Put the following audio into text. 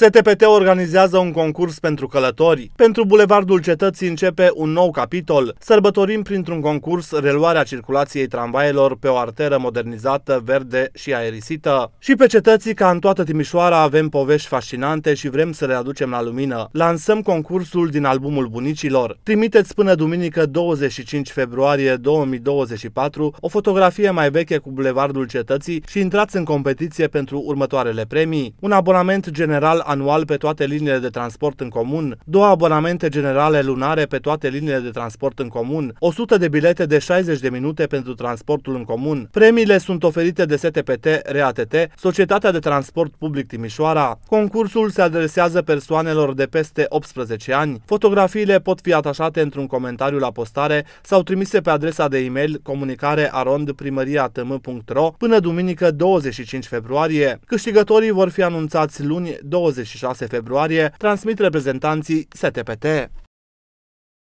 STPT organizează un concurs pentru călători. Pentru Bulevardul Cetății începe un nou capitol. Sărbătorim printr-un concurs reluarea circulației tramvaielor pe o arteră modernizată, verde și aerisită. Și pe cetății, ca în toată Timișoara, avem povești fascinante și vrem să le aducem la lumină. Lansăm concursul din albumul bunicilor. Trimiteți până duminică 25 februarie 2024 o fotografie mai veche cu Bulevardul Cetății și intrați în competiție pentru următoarele premii. Un abonament general anual pe toate liniile de transport în comun, două abonamente generale lunare pe toate liniile de transport în comun, 100 de bilete de 60 de minute pentru transportul în comun. Premiile sunt oferite de STPT, RATT, Societatea de Transport Public Timișoara. Concursul se adresează persoanelor de peste 18 ani. Fotografiile pot fi atașate într-un comentariu la postare sau trimise pe adresa de e-mail comunicare până duminică 25 februarie. Câștigătorii vor fi anunțați luni 20 26 februarie, transmit reprezentanții STPT.